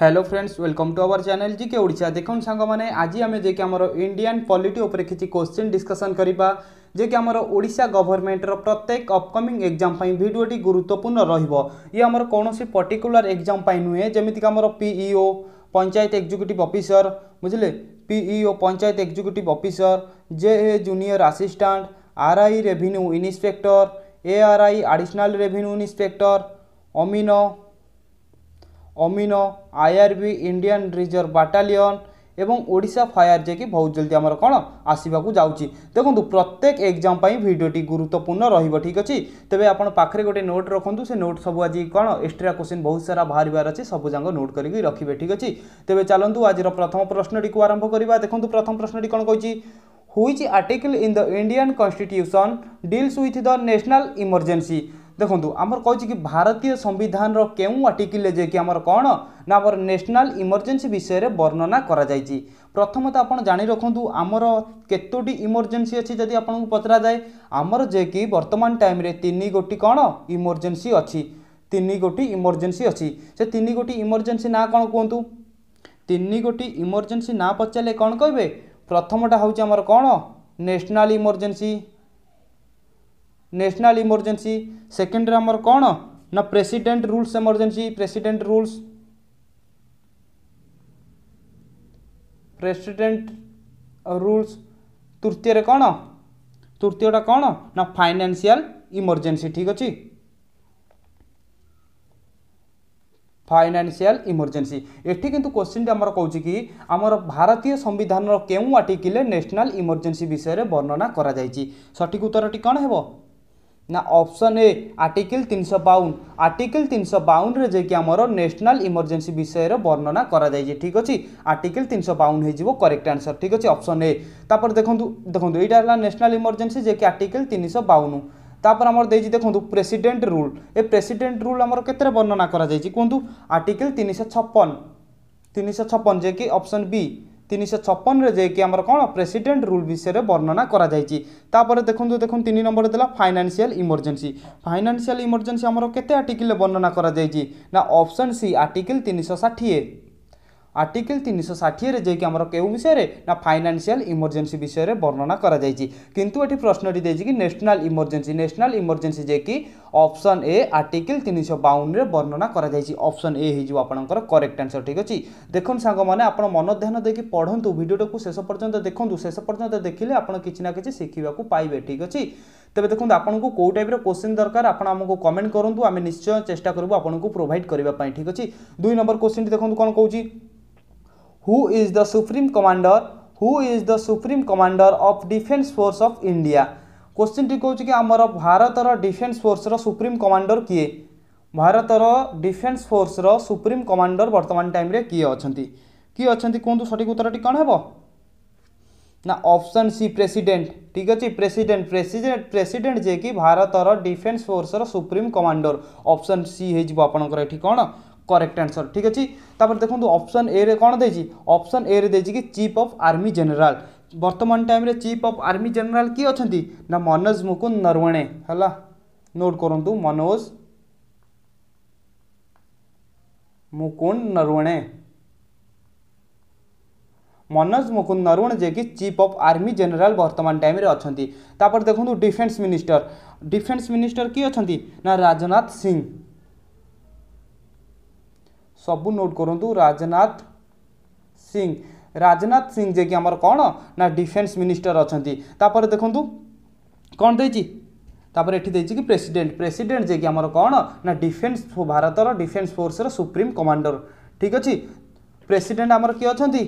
hello friends welcome to our channel GK Odisha দেখুন সাংমানে আজি আমি যে কি আমার ইন্ডিয়ান পলিটি উপরে কিছু কোশ্চিন ডিসকসন করা যে কি আমার ওড়িশা গভর্নমেন্টর প্রত্যেক অপকমিং এক্সাম পাই ভিডিওটি গুরুত্বপূর্ণ রহব ইয়ে আমার কৌশি পর্টিকুলার এক্সাম পাই নুহে যেমিতি আমার পিইও পঞ্চায়েত এক্সিক্যুটিভ অফিসর বুঝলে PEO panchayat executive officer J A junior assistant RI revenue inspector ARI additional revenue inspector অমিনো অমিনো আইআরবি ইন্ডিয়ান রিজর্ভ ବାଟାଲିୟନ୍ এবং ଓଡ଼ିଶା ଫାୟାର ଯେକି ବହୁତ ଜଲ୍ଦି ଆମର କ'ଣ ଆସିବାକୁ ଯାଉଛି ଦେଖନ୍ତୁ ପ୍ରତ୍ୟେକ ଏକ୍ଜାମ୍ ପାଇଁ ଭିଡ଼ିଓଟି ଗୁରୁତ୍ୱପୂର୍ଣ୍ଣ ରହିବ ଠିକ୍ ଅଛି ତେବେ ଆପଣ ପାଖରେ ଗୋଟେ ନୋଟ୍ ରଖନ୍ତୁ ସେ ନୋଟ୍ ସବୁ ଆଜି କ'ଣ ଏକ୍ସଟ୍ରା କୋଶ୍ଚିନ୍ ବହୁତ ସାରା ବାହାରିବାର ଅଛି ସବୁ ଯାକ ନୋଟ୍ କରିକି ରଖିବେ ଠିକ୍ ଅଛି ତେବେ ଚାଲନ୍ତୁ ଆଜିର ପ୍ରଥମ ପ୍ରଶ୍ନଟିକୁ ଆରମ୍ଭ କରିବା ଦେଖନ୍ତୁ ପ୍ରଥମ ପ୍ରଶ୍ନଟି କ'ଣ କହିଛି which article in the Indian constitution deals with the national emergency ଦେଖନ୍ତୁ ଆମର କହିଛି କି ଭାରତୀୟ ସମ୍ବିଧାନର କେଉଁ ଆର୍ଟିକିଲ୍ରେ ଯାଇକି ଆମର କ'ଣ ନା ଆମର ନ୍ୟାସନାଲ୍ ଇମର୍ଜେନ୍ସି ବିଷୟରେ ବର୍ଣ୍ଣନା କରାଯାଇଛି ପ୍ରଥମତଃ ଆପଣ ଜାଣି ରଖନ୍ତୁ ଆମର କେତୋଟି ଇମର୍ଜେନ୍ସି ଅଛି ଯଦି ଆପଣଙ୍କୁ ପଚରାଯାଏ ଆମର ଯେକି ବର୍ତ୍ତମାନ ଟାଇମ୍ରେ ତିନି ଗୋଟି କ'ଣ ଇମର୍ଜେନ୍ସି ଅଛି ତିନି ଗୋଟି ଇମର୍ଜେନ୍ସି ଅଛି ସେ ତିନି ଗୋଟି ଇମର୍ଜେନ୍ସି ନାଁ କ'ଣ କୁହନ୍ତୁ ତିନି ଗୋଟି ଇମର୍ଜେନ୍ସି ନାଁ ପଚାରିଲେ କ'ଣ କହିବେ ପ୍ରଥମଟା ହେଉଛି ଆମର କ'ଣ ନ୍ୟାସନାଲ୍ ଇମର୍ଜେନ୍ସି ନ୍ୟାସନାଲ୍ ଇମର୍ଜେନ୍ସି ସେକେଣ୍ଡରେ ଆମର କ'ଣ ନା president rules emergency president rules president rules ତୃତୀୟରେ କ'ଣ ତୃତୀୟଟା କ'ଣ ନା ଫାଇନାନ୍ସିଆଲ ଇମର୍ଜେନ୍ସି ଠିକ୍ ଅଛି ফাইনান্সিয়াল ইমর্জেন্সি এটি কিন্তু কোশ্চিনটি আমার কৌছি কি আমার ভারতীয় সংবিধানর কেউ আর্টিকলে ন্যাশনাল ইমর্জেন্সি বিষয়ে বর্ণনা করা যাই সঠিক উত্তরটি কণ হব ना ऑप्शन ए आर्टिकल तीन सौ बावन आर्टिकल तीन सौ बावन रे जेकि कि आमर नेशनल इमरजेंसी विषय वर्णना करा जाए ठीक अच्छे आर्टिकल तीन सौ बावन हो करेक्ट आंसर ठीक अच्छे ऑप्शन ए तापर देखूँ देखो यहाँ नेशनल इमरजेंसी जेकि आर्टिकल तीन सौ बावन তাপরে আমার দিয়েছি দেখুন প্রেসিডেন্ট রুল এ প্রেসিডেন্ট রুল আমার কেতরে বর্ণনা করা যাই কুহতু আর্টিকেল তিনশো ছপন তিনশো ছপন যে কি অপশন বি তিনশো ছপনরে যাই আমার কোণ প্রেসিডেন্ট রুল বিষয়ে বর্ণনা করা যাই তাপরে দেখুন দেখুন তিন নম্বর দেলা ফাইনান্সিয়াল ইমর্জেন্সি ফাইনান্সিয়াল ইমর্জেন্সি আমার কেতে আর্টিকেল বর্ণনা করা যাই না অপশন সি আর্টিকেল তিনশো ষাঠিয়ে আর্টিকেল তিনশো ষাঠিয়ে যাইকি আমার কেউ বিষয়ে না ফাইনান্সিয়াল ইমর্জেন্সি বিষয়ে বর্ণনা করা যাই কিন্তু এটি প্রশ্নটি দিয়েছে কি ন্যাশনাল ইমর্জেন্সি ন্যাশনাল ইমর্জেন্সি যাকি অপশন এ আর্টিকেল তিনশো বাউনরে বর্ণনা করা যাই অপশন এ হয়ে যাব আপনার করেক্ট আনসর ঠিক আছে দেখুন সাং মানে আপনার মন ধ্যান দিয়ে পড়ু ভিডিওটা শেষ পর্যন্ত দেখুন শেষ পর্যন্ত দেখলে আপনার কিছু না কিছু শিখবা পাইবে ঠিক আছে তবে দেখুন আপনার কেউ টাইপের কোশ্চিন দরকার আপনার আমি কমেন্ট করতু আমি নিশ্চয় চেষ্টা করবু আপনার প্রোভাইড করা ঠিক আছে দুই নম্বর কোশ্চিনটি দেখুন কোণ কৌছি who is the supreme commander who is the supreme commander of defense force of india question टी कौन कि आमर भारतर डिफेन्स फोर्स सुप्रीम कमांडर किए ଭାରତର ଡିଫେନ୍ସ ଫୋର୍ସର ସୁପ୍ରିମ୍ କମାଣ୍ଡର ବର୍ତ୍ତମାନ ଟାଇମ୍ରେ କିଏ ଅଛନ୍ତି କିଏ ଅଛନ୍ତି କୁହନ୍ତୁ ସଠିକ୍ ଉତ୍ତରଟି କ'ଣ ହେବ ନା ଅପସନ୍ ସି ପ୍ରେସିଡେଣ୍ଟ ଠିକ୍ ଅଛି ପ୍ରେସିଡେଣ୍ଟ ପ୍ରେସିଡେଣ୍ଟ ପ୍ରେସିଡେଣ୍ଟ ଯିଏକି ଭାରତର ଡିଫେନ୍ସ ଫୋର୍ସର ସୁପ୍ରିମ୍ କମାଣ୍ଡର ଅପସନ୍ ସି ହେଇଯିବ ଆପଣଙ୍କର ଏଠି କ'ଣ करेक्ट आंसर ठीक अच्छे तापर देखो ऑप्शन ए रे कौन दे ए रे कि चिफ अफ आर्मी जेनेल वर्तमान time chief of army general किए अच्छा ना मनोज मुकुंद नरवणे है नोट करूँ मनोज मुकुंद नरवणे मनोज मुकुंद नरवण जे कि चिफ अफ आर्मी जेनेल वर्तमान टाइम अच्छा तापर देखो डिफेन्स मिनिस्टर डिफेन्स मिनिस्टर किए अच्छा ना राजनाथ सिंह ସବୁ ନୋଟ୍ କରନ୍ତୁ ରାଜନାଥ ସିଂ ରାଜନାଥ ସିଂ ଯିଏକି ଆମର କ'ଣ ନା ଡିଫେନ୍ସ ମିନିଷ୍ଟର ଅଛନ୍ତି ତାପରେ ଦେଖନ୍ତୁ କ'ଣ ଦେଇଛି ତାପରେ ଏଠି ଦେଇଛି କି ପ୍ରେସିଡେଣ୍ଟ ପ୍ରେସିଡେଣ୍ଟ ଯିଏକି ଆମର କ'ଣ ନା ଡିଫେନ୍ସ ଭାରତର ଡିଫେନ୍ସ ଫୋର୍ସର ସୁପ୍ରିମ୍ କମାଣ୍ଡର ଠିକ୍ ଅଛି ପ୍ରେସିଡେଣ୍ଟ ଆମର କିଏ ଅଛନ୍ତି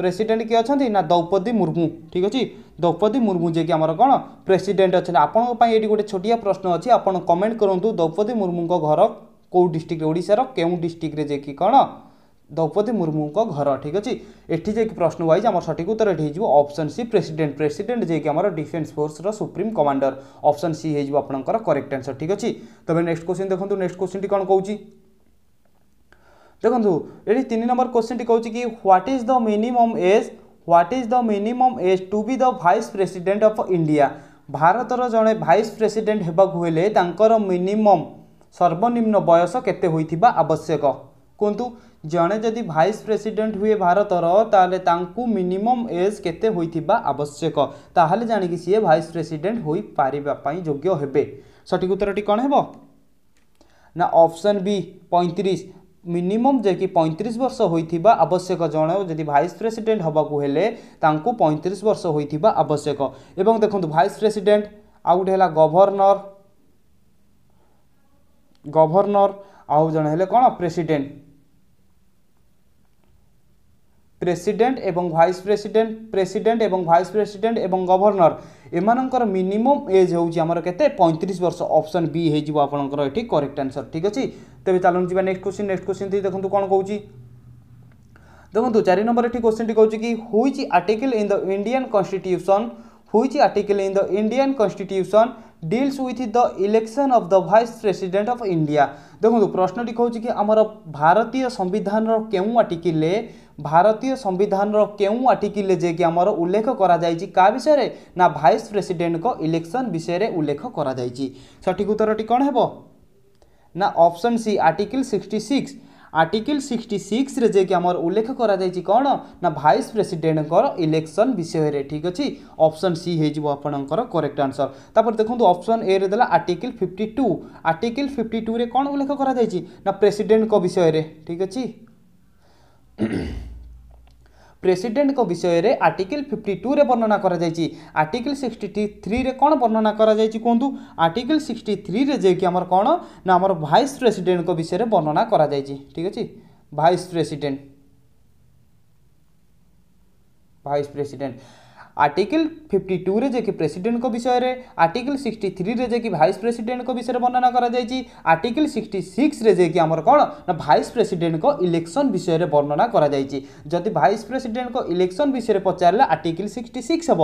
ପ୍ରେସିଡେଣ୍ଟ କିଏ ଅଛନ୍ତି ନା ଦ୍ରୌପଦୀ ମୁର୍ମୁ ଠିକ୍ ଅଛି ଦ୍ରୌପଦୀ ମୁର୍ମୁ ଯିଏକି ଆମର କ'ଣ ପ୍ରେସିଡେଣ୍ଟ ଅଛନ୍ତି ଆପଣଙ୍କ ପାଇଁ ଏଠି ଗୋଟେ ଛୋଟିଆ ପ୍ରଶ୍ନ ଅଛି ଆପଣ କମେଣ୍ଟ କରନ୍ତୁ ଦ୍ରୌପଦୀ ମୁର୍ମୁଙ୍କ ଘର କେଉଁ ଡିଷ୍ଟ୍ରିକ୍ଟ ଓଡ଼ିଶାର କେଉଁ ଡିଷ୍ଟ୍ରିକ୍ଟରେ ଯାଇକି କ'ଣ দ্রৌপদী মুর্মুঙ্ ঘর ঠিক আছে এটি যাই প্রশ্ন ওয়াইজ আমার সঠিক উত্তর এটি হয়ে অপশন সি প্রেসিডেন্ট প্রেসিডেন্ট যাই আমার ডিফেন্স ফোর্সর সুপ্রিম কমান্ডর অপশন সি হয়ে আপনার করেক্ট আনসর ঠিক আছে তবে নেক্সট কোশ্চিন দেখুন নেক্সট কোশ্চিনটি কোণ কৌছি দেখুন এটি তিন নম্বর কোশ্চিনটি কৌছি কি what is the minimum age what is the minimum age to be the vice president of India ভারতর জনে ভাইস প্রেসিডেন্ট হওয়া হলে তাঁর মিনিমম ସର୍ବନିମ୍ନ ବୟସ କେତେ ହୋଇଥିବା ଆବଶ୍ୟକ କୁହନ୍ତୁ ଜଣେ ଯଦି ଭାଇସ୍ ପ୍ରେସିଡେଣ୍ଟ ହୁଏ ଭାରତର ତାହେଲେ ତାଙ୍କୁ ମିନିମମ୍ ଏଜ୍ କେତେ ହୋଇଥିବା ଆବଶ୍ୟକ ତାହେଲେ ଜାଣିକି ସିଏ ଭାଇସ୍ ପ୍ରେସିଡେଣ୍ଟ ହୋଇପାରିବା ପାଇଁ ଯୋଗ୍ୟ ହେବେ ସଠିକ୍ ଉତ୍ତରଟି କ'ଣ ହେବ ନା ଅପସନ୍ ବି ପଇଁତିରିଶ ମିନିମମ୍ ଯାଇକି ପଇଁତିରିଶ ବର୍ଷ ହୋଇଥିବା ଆବଶ୍ୟକ ଜଣେ ଯଦି ଭାଇସ୍ ପ୍ରେସିଡେଣ୍ଟ ହେବାକୁ ହେଲେ ତାଙ୍କୁ ପଇଁତିରିଶ ବର୍ଷ ହୋଇଥିବା ଆବଶ୍ୟକ ଏବଂ ଦେଖନ୍ତୁ ଭାଇସ୍ ପ୍ରେସିଡେଣ୍ଟ ଆଉ ଗୋଟେ ହେଲା ଗଭର୍ଣ୍ଣର ଗଭର୍ଣ୍ଣର ଆଉ ଜଣେ ହେଲେ କ'ଣ ପ୍ରେସିଡେଣ୍ଟ ପ୍ରେସିଡେଣ୍ଟ ଏବଂ ଭାଇସ୍ ପ୍ରେସିଡେଣ୍ଟ ପ୍ରେସିଡେଣ୍ଟ ଏବଂ ଭାଇସ୍ ପ୍ରେସିଡେଣ୍ଟ ଏବଂ ଗଭର୍ଣ୍ଣର ଏମାନଙ୍କର ମିନିମମ୍ ଏଜ୍ ହେଉଛି ଆମର କେତେ ପଇଁତିରିଶ ବର୍ଷ ଅପସନ୍ ବି ହେଇଯିବ ଆପଣଙ୍କର ଏଠି କରେକ୍ଟ ଆନ୍ସର୍ ଠିକ୍ ଅଛି ତେବେ ଚାଲନ୍ତୁ ଯିବା ନେକ୍ସଟ କ୍ୱେଶ୍ଚିନ୍ ନେକ୍ସଟ କ୍ୱେଶ୍ଚିନ୍ ଦେଖନ୍ତୁ କ'ଣ କହୁଛି ଦେଖନ୍ତୁ ଚାରି ନମ୍ବର ଏଠି କ୍ୱେଶ୍ଚିନ୍ଟି କହୁଛି କି which article in the Indian constitution which article in the Indian constitution deals with the election of the vice president of India দেখুন প্রশ্নটি কৌছি কি আমার ভারতীয় সংবিধানর কেউ আর্টিকলে ଭାରତୀୟ ସମ୍ବିଧାନର କେଉଁ ଆର୍ଟିକିଲରେ ଯିଏକି ଆମର ଉଲ୍ଲେଖ କରାଯାଇଛି କାହା ବିଷୟରେ ନା ଭାଇସ୍ ପ୍ରେସିଡେଣ୍ଟଙ୍କ ଇଲେକ୍ସନ୍ ବିଷୟରେ ଉଲ୍ଲେଖ କରାଯାଇଛି ସଠିକ୍ ଉତ୍ତରଟି କ'ଣ ହେବ ନା option C article sixty six article sixty ସିକ୍ସରେ ଯାଇକି ଆମର ଉଲ୍ଲେଖ କରାଯାଇଛି କ'ଣ ନା ଭାଇସ୍ ପ୍ରେସିଡେଣ୍ଟଙ୍କର ଇଲେକ୍ସନ୍ ବିଷୟରେ ଠିକ୍ ଅଛି ଅପସନ୍ ସି ହୋଇଯିବ ଆପଣଙ୍କର କରେକ୍ଟ ଆନ୍ସର୍ ତାପରେ ଦେଖନ୍ତୁ ଅପସନ୍ ଏରେ ଦେଲା article fifty two article fifty ଟୁରେ କ'ଣ ଉଲ୍ଲେଖ କରାଯାଇଛି ନା ପ୍ରେସିଡେଣ୍ଟଙ୍କ ବିଷୟରେ ଠିକ୍ ଅଛି ପ୍ରେସିଡେଣ୍ଟଙ୍କ ବିଷୟରେ ଆର୍ଟିକିଲ୍ ଫିଫ୍ଟି ଟୁରେ ବର୍ଣ୍ଣନା କରାଯାଇଛି ଆର୍ଟିକିଲ୍ ସିକ୍ସଟି ଥ୍ରୀରେ କ'ଣ ବର୍ଣ୍ଣନା କରାଯାଇଛି କୁହନ୍ତୁ ଆର୍ଟିକିଲ୍ ସିକ୍ସଟି ଥ୍ରୀରେ ଯାଇକି ଆମର କ'ଣ ନା ଆମର ଭାଇସ୍ ପ୍ରେସିଡେଣ୍ଟଙ୍କ ବିଷୟରେ ବର୍ଣ୍ଣନା କରାଯାଇଛି ଠିକ୍ ଅଛି vice president vice president article 52 रे जे कि प्रेसिडेंट विषय में आर्टिकल 63 थ्री जे कि भाइस प्रेसिडेंट को विषय वर्णना कर आर्टिकल सिक्सट सिक्स जे कि हमर ना भाइस प्रेसिडेंट इलेक्शन विषय में वर्णना करा भाइस प्रेसिडेंट इलेक्शन विषय में पचारे आर्टिकल सिक्स हे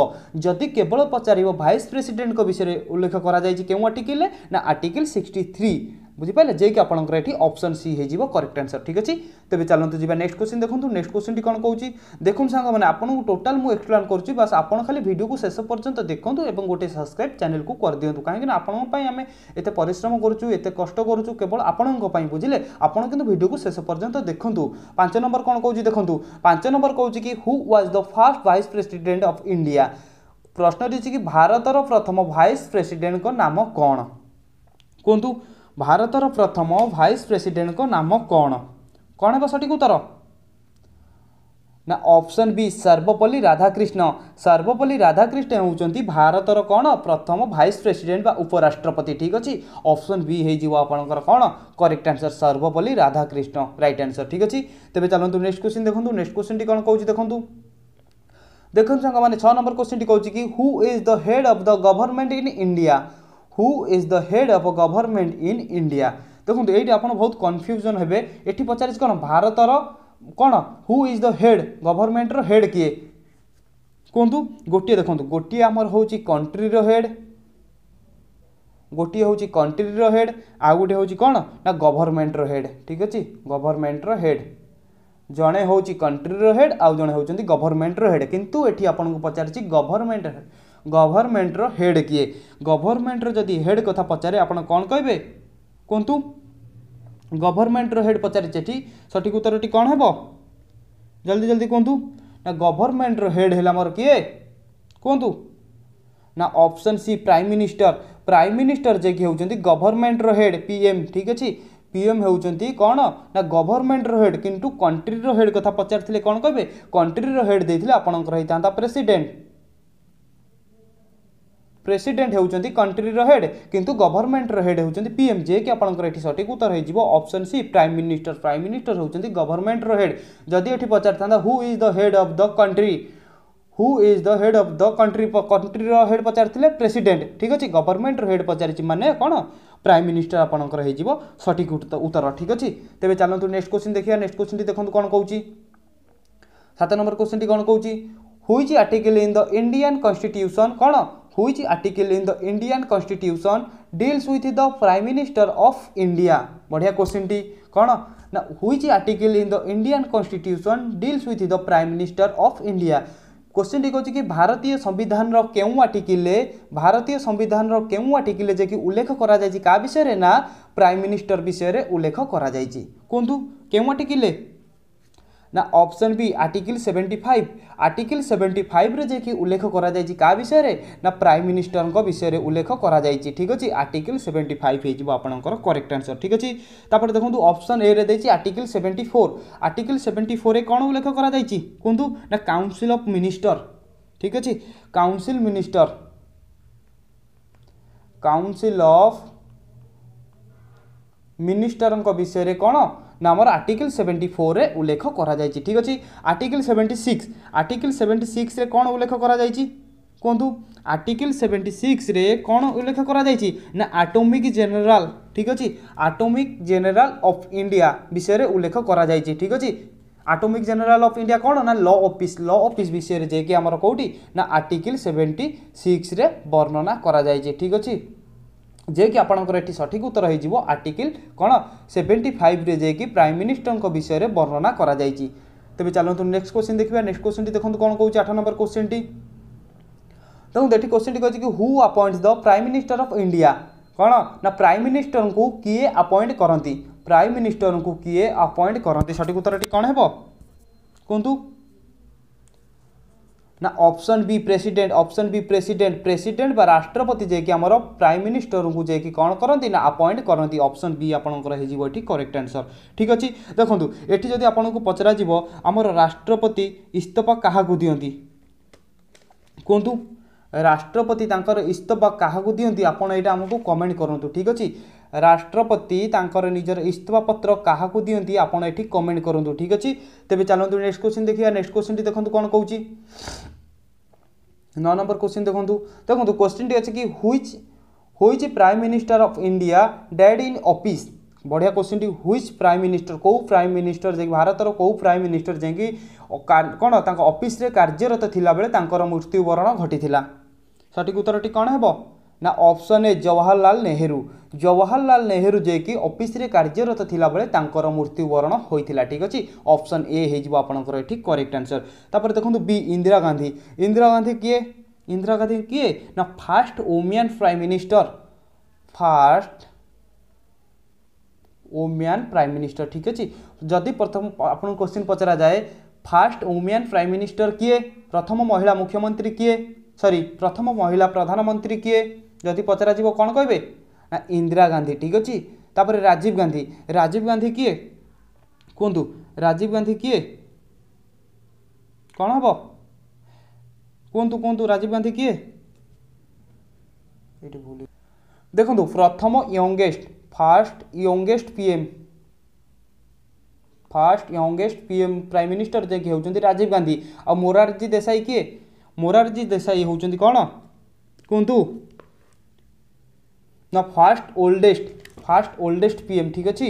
जदि केवल पचार भाइस प्रेसिडेंट विषय में उल्लेख करा जाई आर्टिकल ना आर्टिकल 63 বুঝিপারে যে কি আপনার এটি অপশন সি হয়ে যাব করেক্ট আনসর ঠিক আছে তবে চলতু যা নেক্সট কোশ্চিন দেখুন নেক্সট কোশ্চিনটি কোণ কৌছি দেখুন সাং মানে আপনার টোটাল মু এক্সপ্লেন করছি বাস আপনার খালি ভিডিওকে শেষ পর্যন্ত দেখুন এবং গোটে সবসক্রাইব চ্যানেলকে করেদিও কিন্তু আপনার আমি এতে পরিশ্রম করছু এতে কষ্ট করছু কেবল আপনার বুঝলে আপনার কিন্তু ভিডিওকে শেষ পর্যন্ত দেখুন পাঁচ নম্বর কোণ কৌছি দেখুন পাঁচ নম্বর কৌছি কি who was the first vice president of India প্রশ্নটি হচ্ছে কি ভারতর প্রথম ভাইস প্রেসিডেন্টଙ୍କ নাম କ'ଣ କୁହନ୍ତୁ ଭାରତର ପ୍ରଥମ ଭାଇସ୍ ପ୍ରେସିଡେଣ୍ଟଙ୍କ ନାମ କ'ଣ କ'ଣ ହେବ ସଠିକ୍ ଉତ୍ତର ନା ଅପସନ୍ ବି ସର୍ବପଲ୍ଲୀ ରାଧାକ୍ରିଷ୍ଣ ସର୍ବପଲ୍ଲୀ ରାଧାକ୍ରିଷ୍ଣ ହେଉଛନ୍ତି ଭାରତର କ'ଣ ପ୍ରଥମ ଭାଇସ୍ ପ୍ରେସିଡେଣ୍ଟ ବା ଉପରାଷ୍ଟ୍ରପତି ଠିକ୍ ଅଛି ଅପସନ୍ ବି ହେଇଯିବ ଆପଣଙ୍କର କ'ଣ correct answer Sarvepalli Radhakrishna right answer ଠିକ୍ ଅଛି ତେବେ ଚାଲନ୍ତୁ ନେକ୍ସଟ କ୍ୱେଶ୍ଚିନ୍ ଦେଖନ୍ତୁ ନେକ୍ସଟ କ୍ୱେଶ୍ଚିନ୍ଟି କ'ଣ କହୁଛି ଦେଖନ୍ତୁ ଦେଖନ୍ତୁ ସାଙ୍ଗମାନେ ଛଅ ନମ୍ବର କ୍ୱେଶ୍ଚିନ୍ଟି କହୁଛି କି who is the head of the government in India who is the head of a government in India দেখুন এইটি আপনার বহুত কনফ্যুজন হবে এটি পচারিছি কোণ ভারতর কোণ হু ইজ দ হেড গভর্নমেন্টর হেড কি কুহতু গোটিয়ে দেখুন গোটিয়ে আমার হচ্ছে কন্ট্রির হেড ଗୋଟିଏ ହେଉଛି କଣ୍ଟ୍ରିର ହେଡ଼୍ ଆଉ ଗୋଟେ ହେଉଛି କ'ଣ ନା ଗଭର୍ଣ୍ଣମେଣ୍ଟର ହେଡ଼୍ ଠିକ୍ ଅଛି ଗଭର୍ଣ୍ଣମେଣ୍ଟର ହେଡ଼୍ ଜଣେ ହେଉଛି କଣ୍ଟ୍ରିର ହେଡ଼୍ ଆଉ ଜଣେ ହେଉଛନ୍ତି ଗଭର୍ଣ୍ଣମେଣ୍ଟର ହେଡ଼୍ କିନ୍ତୁ ଏଠି ଆପଣଙ୍କୁ ପଚାରିଛି ଗଭର୍ଣ୍ଣମେଣ୍ଟ ଗଭର୍ଣ୍ଣମେଣ୍ଟର ହେଡ଼୍ କିଏ ଗଭର୍ଣ୍ଣମେଣ୍ଟର ଯଦି ହେଡ଼୍ କଥା ପଚାରେ ଆପଣ କ'ଣ କହିବେ କୁହନ୍ତୁ ଗଭର୍ଣ୍ଣମେଣ୍ଟର ହେଡ଼୍ ପଚାରିଛି ଏଠି ସଠିକ୍ ଉତ୍ତରଟି କ'ଣ ହେବ ଜଲ୍ଦି ଜଲ୍ଦି କୁହନ୍ତୁ ନା ଗଭର୍ଣ୍ଣମେଣ୍ଟର ହେଡ଼୍ ହେଲା ମୋର କିଏ କୁହନ୍ତୁ ନା option C prime minister prime minister ଯିଏକି ହେଉଛନ୍ତି ଗଭର୍ଣ୍ଣମେଣ୍ଟର ହେଡ଼୍ ପି ଏମ୍ ଠିକ୍ ଅଛି ପିଏମ୍ ହେଉଛନ୍ତି କ'ଣ ନା ଗଭର୍ଣ୍ଣମେଣ୍ଟର ହେଡ଼୍ କିନ୍ତୁ କଣ୍ଟ୍ରିର ହେଡ଼୍ କଥା ପଚାରିଥିଲେ କ'ଣ କହିବେ କଣ୍ଟ୍ରିର ହେଡ଼୍ ଦେଇଥିଲେ ଆପଣଙ୍କର ହେଇଥାନ୍ତା ପ୍ରେସିଡେଣ୍ଟ ପ୍ରେସିଡେଣ୍ଟ ହେଉଛନ୍ତି କଣ୍ଟ୍ରିର ହେଡ୍ କିନ୍ତୁ ଗଭର୍ଣ୍ଣମେଣ୍ଟର ହେଡ୍ ହେଉଛନ୍ତି ପିଏମ୍ ଯିଏକି ଆପଣଙ୍କର ଏଠି ସଠିକ୍ ଉତ୍ତର ହେଇଯିବ option C prime minister prime minister ହେଉଛନ୍ତି ଗଭର୍ଣ୍ଣମେଣ୍ଟର ହେଡ୍ ଯଦି ଏଠି ପଚାରିଥାନ୍ତା who is the head of the country who is the head of the country କଣ୍ଟ୍ରିର ହେଡ୍ ପଚାରିଥିଲେ ପ୍ରେସିଡେଣ୍ଟ ଠିକ୍ ଅଛି ଗଭର୍ଣ୍ଣମେଣ୍ଟର ହେଡ୍ ପଚାରିଛି ମାନେ କ'ଣ ପ୍ରାଇମ୍ ମିନିଷ୍ଟର ଆପଣଙ୍କର ହେଇଯିବ ସଠିକ୍ ଉତ୍ତର ଠିକ୍ ଅଛି ତେବେ ଚାଲନ୍ତୁ ନେକ୍ସଟ କୋଶ୍ଚିନ୍ ଦେଖିବା ନେକ୍ସଟ କୋଶ୍ଚିନ୍ଟି ଦେଖନ୍ତୁ କ'ଣ କହୁଛି ସାତ ନମ୍ବର କୋଶ୍ଚିନ୍ଟି କ'ଣ କହୁଛି which article in the Indian constitution କ'ଣ which article in the Indian constitution deals with the prime minister of India बढ़िया क्वेश्चन टी कौन ना which article in the Indian constitution deals with the prime minister of India question टी कौन कि भारतीय संविधान के आर्टिकल भारतीय संविधान के आर्टिकल जे कि उल्लेख करा जा विषय ना प्राइम मिनिस्टर विषय उल्लेख करा कहतु के आर्टिकल ना option B article seventy five article seventy five रे कि उल्लेख करा कर क्या विषय रे ना प्राइम मिनिस्टर को विषय रे उल्लेख करा कर ठीक अच्छे आर्टिकल सेवेन्टी फाइव हो करेक्ट आंसर ठीक अच्छे ताप देखो ऑप्शन ए रे article seventy four article seventy four कौन उल्लेख करा कहतु ना काउनसिल अफ मिनिस्टर ठीक अच्छे council minister council of minister विषय कौन না আমার আর্টিকেল সেভেন্টি ফোরে উল্লেখ করা যাই ঠিক আছে article seventy six article seventy সিক্সরে কোণ উল্লেখ করা যাই କୁହନ୍ତୁ ଆର୍ଟିକିଲ୍ ସେଭେଣ୍ଟି ସିକ୍ସରେ କ'ଣ ଉଲ୍ଲେଖ କରାଯାଇଛି ନା ଆଟୋମିକ୍ ଜେନେରାଲ ଠିକ୍ ଅଛି ଆଟୋମିକ୍ ଜେନେରାଲ ଅଫ୍ ଇଣ୍ଡିଆ ବିଷୟରେ ଉଲ୍ଲେଖ କରାଯାଇଛି ଠିକ୍ ଅଛି ଆଟୋମିକ୍ ଜେନେରାଲ ଅଫ୍ ଇଣ୍ଡିଆ କ'ଣ ନା ଲ ଅଫିସ୍ ଲ ଅଫିସ୍ ବିଷୟରେ ଯାଇକି ଆମର କେଉଁଠି ନା ଆର୍ଟିକିଲ୍ ସେଭେଣ୍ଟି ସିକ୍ସରେ ବର୍ଣ୍ଣନା କରାଯାଇଛି ଠିକ୍ ଅଛି जे कि आप सठिक उत्तर हो आर्टिकल कौन सेवेन्टी फाइव जैक प्राइम मिनिस्टर विषय में वर्णना कर तेज चलत नेक्स्ट क्वेश्चन देखिए नेक्स्ट क्वेश्चन देखो कौन कौन आठ नंबर क्वेश्चन देखो ये क्वेश्चन टी कि who appoint the prime minister of India कौन ना प्राइम मिनिस्टर को किए अपॉइंट करती प्राइम मिनिस्टर को किए अपॉइंट करती सठिक उत्तर कौन है कहतु না option B president option B president president ବା ରାଷ୍ଟ୍ରପତି ଯିଏକି ଆମର ପ୍ରାଇମ୍ ମିନିଷ୍ଟରଙ୍କୁ ଯାଇକି କ'ଣ କରନ୍ତି ନା ଆପଏଣ୍ଟ କରନ୍ତି ଅପସନ୍ ବି ଆପଣଙ୍କର ହେଇଯିବ ଏଠି କରେକ୍ଟ ଆନ୍ସର୍ ଠିକ୍ ଅଛି ଦେଖନ୍ତୁ ଏଠି ଯଦି ଆପଣଙ୍କୁ ପଚରାଯିବ ଆମର ରାଷ୍ଟ୍ରପତି ଇସ୍ତଫା କାହାକୁ ଦିଅନ୍ତି କୁହନ୍ତୁ ରାଷ୍ଟ୍ରପତି ତାଙ୍କର ଇସ୍ତଫା କାହାକୁ ଦିଅନ୍ତି ଆପଣ ଏଇଟା ଆମକୁ କମେଣ୍ଟ କରନ୍ତୁ ଠିକ୍ ଅଛି ରାଷ୍ଟ୍ରପତି ତାଙ୍କର ନିଜର ଇସ୍ତଫାପତ୍ର କାହାକୁ ଦିଅନ୍ତି ଆପଣ ଏଠି କମେଣ୍ଟ କରନ୍ତୁ ଠିକ୍ ଅଛି ତେବେ ଚାଲନ୍ତୁ ନେକ୍ସଟ କୋଶ୍ଚିନ୍ ଦେଖିବା ନେକ୍ସଟ କୋଶ୍ଚିନ୍ଟି ଦେଖନ୍ତୁ କ'ଣ କହୁଛି ନଅ ନମ୍ବର କୋଶ୍ଚିନ୍ ଦେଖନ୍ତୁ ଦେଖନ୍ତୁ କୋଶ୍ଚିନ୍ଟି ଅଛି କି which which prime minister of India died in office বঢ়িয়া কোশ্চিনটি হুইচ প্রাইম মিনিষ্টর কেউ প্রাইম মিনিষ্টর যাই ভারতর কেউ প্রাইম মিনিষ্টর যাই কোণ তাঁর অফিসে কার্যরত লাবেলে তাঁর মৃত্যুবরণ ঘটি সঠিক উত্তরটি কণ হব ନା ଅପସନ୍ ଏ ଜବାହରଲାଲ ନେହେରୁ ଜବାହରଲାଲ ନେହେରୁ ଯିଏକି ଅଫିସରେ କାର୍ଯ୍ୟରତ ଥିଲାବେଳେ ତାଙ୍କର ମୃତ୍ୟୁବରଣ ହୋଇଥିଲା ଠିକ୍ ଅଛି ଅପସନ୍ ଏ ହୋଇଯିବ ଆପଣଙ୍କର ଏଠି କରେକ୍ଟ ଆନ୍ସର୍ ତାପରେ ଦେଖନ୍ତୁ ବି ଇନ୍ଦିରା ଗାନ୍ଧୀ ଇନ୍ଦିରା ଗାନ୍ଧୀ କିଏ ଇନ୍ଦିରା ଗାନ୍ଧୀ କିଏ ନା first woman prime minister first woman prime minister ଠିକ୍ ଅଛି ଯଦି ପ୍ରଥମ ଆପଣଙ୍କୁ କୋଶ୍ଚିନ୍ ପଚରାଯାଏ ଫାର୍ଷ୍ଟ ଓମିଆନ୍ ପ୍ରାଇମ୍ ମିନିଷ୍ଟର କିଏ ପ୍ରଥମ ମହିଳା ମୁଖ୍ୟମନ୍ତ୍ରୀ କିଏ ସରି ପ୍ରଥମ ମହିଳା ପ୍ରଧାନମନ୍ତ୍ରୀ କିଏ ଯଦି ପଚରାଯିବ କ'ଣ କହିବେ ନା ଇନ୍ଦିରା ଗାନ୍ଧୀ ଠିକ୍ ଅଛି ତାପରେ ରାଜୀବ ଗାନ୍ଧୀ ରାଜୀବ ଗାନ୍ଧୀ କିଏ କୁହନ୍ତୁ ରାଜୀବ ଗାନ୍ଧୀ କିଏ କ'ଣ ହେବ କୁହନ୍ତୁ କୁହନ୍ତୁ ରାଜୀବ ଗାନ୍ଧୀ କିଏ ଏଇଠି ଭୁଲ ଦେଖନ୍ତୁ ପ୍ରଥମ youngest first youngest P M first youngest P M prime minister ଯିଏକି ହେଉଛନ୍ତି ରାଜୀବ ଗାନ୍ଧୀ ଆଉ ମୋରାରଜୀ ଦେଶାଇ କିଏ ମୋରାରଜୀ ଦେଶାଇ ହେଉଛନ୍ତି କ'ଣ କୁହନ୍ତୁ না first oldest first oldest PM ঠিক আছে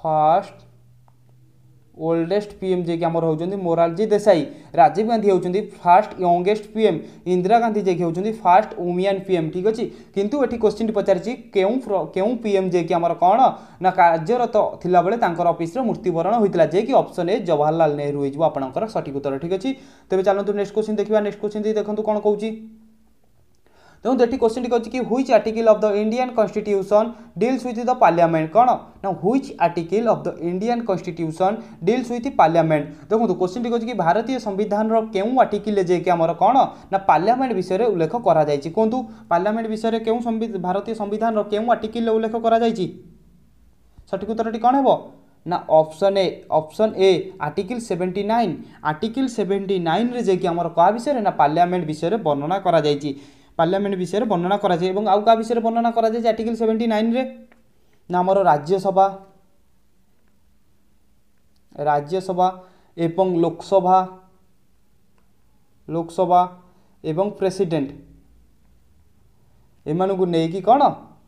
ফার্স্ট ওল্ডেस्ट पीएम जे कि आमर होउचंदी मोरारजी देसाई राजीव गांधी होउचंदी first youngest PM Indira Gandhi जे कि होउचंदी फास्ट वुमियन पीएम ठीक अछि किंतु एठी क्वेश्चन पचारछि केउ केउ पीएम जे कि आमर कोन ना कार्यरत थिला बेले तांकर ऑफिस रे मृत्युवरण होइतला जे कि ऑप्शन ए जवाहरलाल नेहरू होइजबो आपनकर सटीक उत्तर ठीक अछि तबे चलंतु नेक्स्ट क्वेश्चन देखिबा नेक्स्ट क्वेश्चन देखंतु कोन कहउची ଦେଖନ୍ତୁ ଏଠି କୋଶ୍ଚିନ୍ଟି କହିଛି କି which article of the Indian constitution deals with the parliament କ'ଣ ନା which article of the Indian constitution deals with parliament ଦେଖନ୍ତୁ କୋଶ୍ଚିନ୍ଟି କହିଛି କି ଭାରତୀୟ ସମ୍ବିଧାନର କେଉଁ ଆର୍ଟିକିଲ୍ରେ ଯାଇକି ଆମର କ'ଣ ନା ପାର୍ଲିଆମେଣ୍ଟ ବିଷୟରେ ଉଲ୍ଲେଖ କରାଯାଇଛି କୁହନ୍ତୁ ପାର୍ଲିଆମେଣ୍ଟ ବିଷୟରେ କେଉଁ ଭାରତୀୟ ସମ୍ବିଧାନର କେଉଁ ଆର୍ଟିକିଲ୍ରେ ଉଲ୍ଲେଖ କରାଯାଇଛି ସଠିକ ଉତ୍ତରଟି କ'ଣ ହେବ না option A option A article seventy nine article seventy নাইনরে যাই আমার কাহা বিষয়ে না পার্লামেন্ট বিষয়ে বর্ণনা করা যাই ପାର୍ଲାମେଣ୍ଟ ବିଷୟରେ ବର୍ଣ୍ଣନା କରାଯାଏ ଏବଂ ଆଉ କାହା ବିଷୟରେ ବର୍ଣ୍ଣନା କରାଯାଇଛି ଆର୍ଟିକଲ୍ ସେଭେଣ୍ଟି ନାଇନ୍ରେ ନା ଆମର ରାଜ୍ୟସଭା ରାଜ୍ୟସଭା ଏବଂ ଲୋକସଭା ଲୋକସଭା ଏବଂ ପ୍ରେସିଡେଣ୍ଟ ଏମାନଙ୍କୁ ନେଇକି କ'ଣ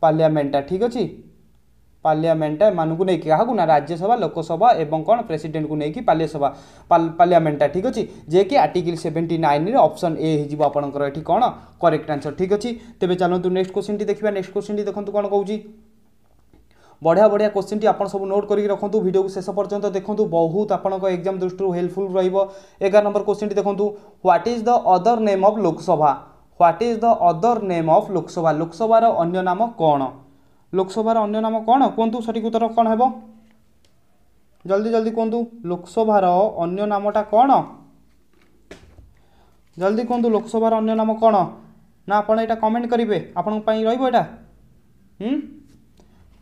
ପାର୍ଲାମେଣ୍ଟଟା ଠିକ୍ ଅଛି ପାର୍ଲିଆମେଣ୍ଟ ଏମାନଙ୍କୁ ନେଇକି କାହାକୁ ନା ରାଜ୍ୟସଭା ଲୋକସଭା ଏବଂ କ'ଣ ପ୍ରେସିଡେଣ୍ଟକୁ ନେଇକି ପାଲ୍ୟସଭା ପାର୍ଲିଆମେଣ୍ଟଟା ଠିକ୍ ଅଛି ଯିଏକି ଆର୍ଟିକିଲ୍ ସେଭେଣ୍ଟି ନାଇନ୍ରେ ଅପସନ୍ ଏ ହେଇଯିବ ଆପଣଙ୍କର ଏଠି କ'ଣ କରେକ୍ଟ ଆନ୍ସର୍ ଠିକ୍ ଅଛି ତେବେ ଚାଲନ୍ତୁ ନେକ୍ସଟ କୋଶ୍ଚିନ୍ଟି ଦେଖିବା ନେକ୍ସଟ କୋଶ୍ଚିନ୍ଟି ଦେଖନ୍ତୁ କ'ଣ କହୁଛି ବଢ଼ିଆ ବଢ଼ିଆ କୋଶ୍ଚିନ୍ଟି ଆପଣ ସବୁ ନୋଟ୍ କରିକି ରଖନ୍ତୁ ଭିଡ଼ିଓକୁ ଶେଷ ପର୍ଯ୍ୟନ୍ତ ଦେଖନ୍ତୁ ବହୁତ ଆପଣଙ୍କ ଏକ୍ଜାମ୍ ଦୃଷ୍ଟିରୁ ହେଲ୍ପଫୁଲ୍ ରହିବ ଏଗାର ନମ୍ବର କୋଶ୍ଚିନ୍ଟି ଦେଖନ୍ତୁ what is the other name of Lok Sabha what is the other name of Lok Sabha ଲୋକସଭାର ଅନ୍ୟ ନାମ କ'ଣ ଲୋକସଭାର ଅନ୍ୟ ନାମ କ'ଣ କୁହନ୍ତୁ ସଠିକ୍ ଉତ୍ତର କ'ଣ ହେବ ଜଲ୍ଦି ଜଲ୍ଦି କୁହନ୍ତୁ ଲୋକସଭାର ଅନ୍ୟ ନାମଟା କ'ଣ ଜଲ୍ଦି କୁହନ୍ତୁ ଲୋକସଭାର ଅନ୍ୟ ନାମ କ'ଣ ନା ଆପଣ ଏଇଟା କମେଣ୍ଟ କରିବେ ଆପଣଙ୍କ ପାଇଁ ରହିବ ଏଇଟା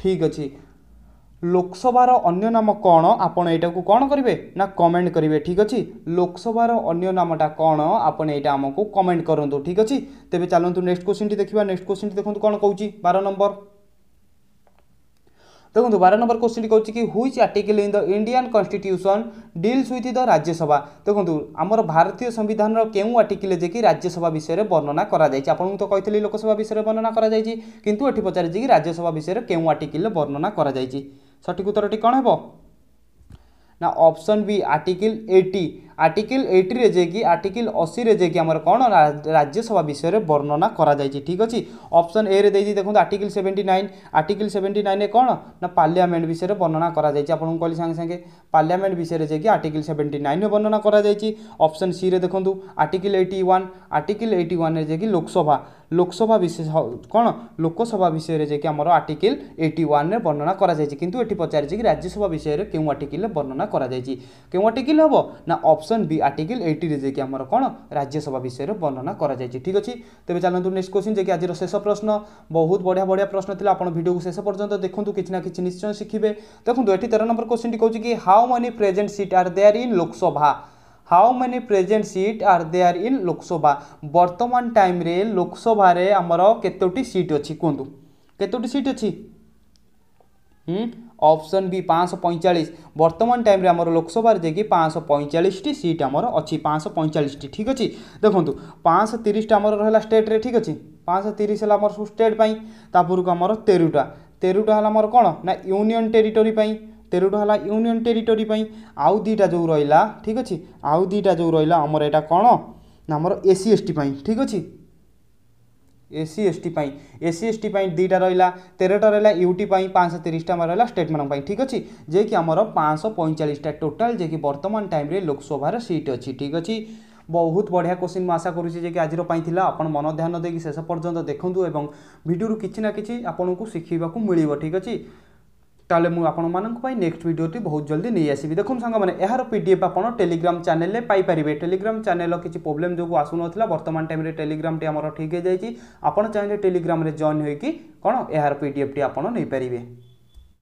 ଠିକ୍ ଅଛି ଲୋକସଭାର ଅନ୍ୟ ନାମ କ'ଣ ଆପଣ ଏଇଟାକୁ କ'ଣ କରିବେ ନା କମେଣ୍ଟ କରିବେ ଠିକ୍ ଅଛି ଲୋକସଭାର ଅନ୍ୟ ନାମଟା କ'ଣ ଆପଣ ଏଇଟା ଆମକୁ କମେଣ୍ଟ କରନ୍ତୁ ଠିକ୍ ଅଛି ତେବେ ଚାଲନ୍ତୁ ନେକ୍ସଟ କୋଶ୍ଚିନ୍ଟି ଦେଖିବା ନେକ୍ସଟ କୋଶ୍ଚିନ୍ଟି ଦେଖନ୍ତୁ କ'ଣ କହୁଛି ବାର ନମ୍ବର দেখুন বার নম্বর কোশ্চিনটি কৌছি কি which article in the Indian constitution deals with the Rajya Sabha দেখুন আমার ভারতীয় সংবিধানর কেউ আর্টিকলে যে কি রাজ্যসভা বিষয়ে বর্ণনা করা যাই আপনার তো কে লোকসভা বিষয়ে বর্ণনা করা যাই কিন্তু এটি পচারিছে কি রাজ্যসভা বিষয়ে কেউ আর্টিকলে বর্ণনা করা যাই সঠিক উত্তরটি কণ হব না option B article eighty article ଏଇଟିରେ ଯାଇକି ଆର୍ଟିକିଲ୍ ଅଶୀରେ ଯାଇକି ଆମର କ'ଣ ରାଜ୍ୟସଭା ବିଷୟରେ ବର୍ଣ୍ଣନା କରାଯାଇଛି ଠିକ୍ ଅଛି ଅପସନ୍ ଏରେ ଦେଇଛି ଦେଖନ୍ତୁ article seventy nine article seventy ନାଇନ୍ରେ କ'ଣ ନା ପାର୍ଲିଆମେଣ୍ଟ ବିଷୟରେ ବର୍ଣ୍ଣନା କରାଯାଇଛି ଆପଣଙ୍କୁ କହିଲି ସାଙ୍ଗେ ସାଙ୍ଗେ ପାର୍ଲିଆମେଣ୍ଟ ବିଷୟରେ ଯାଇକି ଆର୍ଟିକିଲ୍ ସେଭେଣ୍ଟି ନାଇନ୍ରେ ବର୍ଣ୍ଣନା କରାଯାଇଛି ଅପସନ୍ ସିରେ ଦେଖନ୍ତୁ article eighty one article eighty ୱାନ୍ରେ ଯାଇକି ଲୋକସଭା লোকসভা বিশেষ কোণ লোকসভা বিষয়ে যে কি আমার আর্টিকেল এইটি ওয়ানে বর্ণনা করা যাই কিন্তু এটি পচারিছে কি রাজ্যসভা বিষয়ে কেউ আর্টিকেলে বর্ণনা করা যাই কেউ আর্টিকেল হব না অপশন বি আর্টিকেল এইটিরে যে কি আমার কোণ রাজ্যসভা বিষয়ে বর্ণনা করা যাই ঠিক আছে তবে চালু নেক্সট কোশ্চিন যে কি আজর শেষ প্রশ্ন বহুত বড়িয়া বড়িয়া প্রশ্ন লা আপনার ভিডিও শেষ পর্যন্ত দেখুন কিছু না কিছু নিশ্চয় শিখবে দেখুন এটি তের নম্বর কোশ্চিনটি কৌছি কি how many present seat are there in Lok Sabha how many present seat are there in Lok Sabha ବର୍ତ୍ତମାନ ଟାଇମ୍ରେ ଲୋକସଭାରେ ଆମର କେତୋଟି ସିଟ୍ ଅଛି କୁହନ୍ତୁ କେତୋଟି ସିଟ୍ ଅଛି ଅପସନ୍ ବି ପାଞ୍ଚଶହ ପଇଁଚାଳିଶ ବର୍ତ୍ତମାନ ଟାଇମ୍ରେ ଆମର ଲୋକସଭାରେ ଯାଇକି ପାଞ୍ଚଶହ ପଇଁଚାଳିଶଟି ସିଟ୍ ଆମର ଅଛି ପାଞ୍ଚଶହ ପଇଁଚାଳିଶଟି ଠିକ୍ ଅଛି ଦେଖନ୍ତୁ ପାଞ୍ଚଶହ ତିରିଶଟା ଆମର ରହିଲା ଷ୍ଟେଟ୍ରେ ଠିକ୍ ଅଛି ପାଞ୍ଚଶହ ତିରିଶ ହେଲା ଆମର ସବୁ ଷ୍ଟେଟ୍ ପାଇଁ ତା'ପୂର୍ବକୁ ଆମର ତେରଟା ତେରଟା ହେଲା ଆମର କ'ଣ ନା ୟୁନିଅନ୍ ଟେରିଟୋରୀ ପାଇଁ ତେରୁଟା ହେଲା ୟୁନିଅନ୍ ଟେରିଟୋରୀ ପାଇଁ ଆଉ ଦୁଇଟା ଯେଉଁ ରହିଲା ଠିକ୍ ଅଛି ଆଉ ଦୁଇଟା ଯେଉଁ ରହିଲା ଆମର ଏଇଟା କ'ଣ ନା ଆମର ଏସି ଏସ୍ ଟି ପାଇଁ ଠିକ୍ ଅଛି এসি এসটি পাই এসি এসটি পাই দুইটা রহলা তেরোটা রহলা ইউটি পাই পাঁচশো তিরিশটা আমার রহলা স্টেট মানুষ যে যেকি আমার পাঁচশো পঁয়চাশটা টোটাল যে কি বর্তমান টাইমে লোকসভার সিট অছি ঠিক আছে ବହୁତ ବଢ଼ିଆ କୋଶ୍ଚିନ୍ ମୁଁ ଆଶା କରୁଛି ଯେ କି ଆଜିର ପାଇଁ ଥିଲା ଆପଣ ମନ ଧ୍ୟାନ ଦେଇକି ଶେଷ ପର୍ଯ୍ୟନ୍ତ ଦେଖନ୍ତୁ ଏବଂ ଭିଡ଼ିଓରୁ କିଛି ନା କିଛି ଆପଣଙ୍କୁ ଶିଖିବାକୁ ମିଳିବ ଠିକ୍ ଅଛି তাহলে মু আপনার নেক্সট ভিডিওটি বহুত জলদি নিয়ে আসবি দেখুন সাংগ মানে এর পিডিএফ আপনার টেলিগ্রাম চ্যানেলে পাইপারে টেলিগ্রাম চ্যানেল কিছু প্রোবলেম যোগ আসুনলা বর্তমান টাইমে টেলিগ্রামটি আমার ঠিক হয়ে যাই আপনার চাইলে টেলিগ্রামে জয়েন হয়ে কোণ এর পিডিএফটি আপনার নিয়ে পারে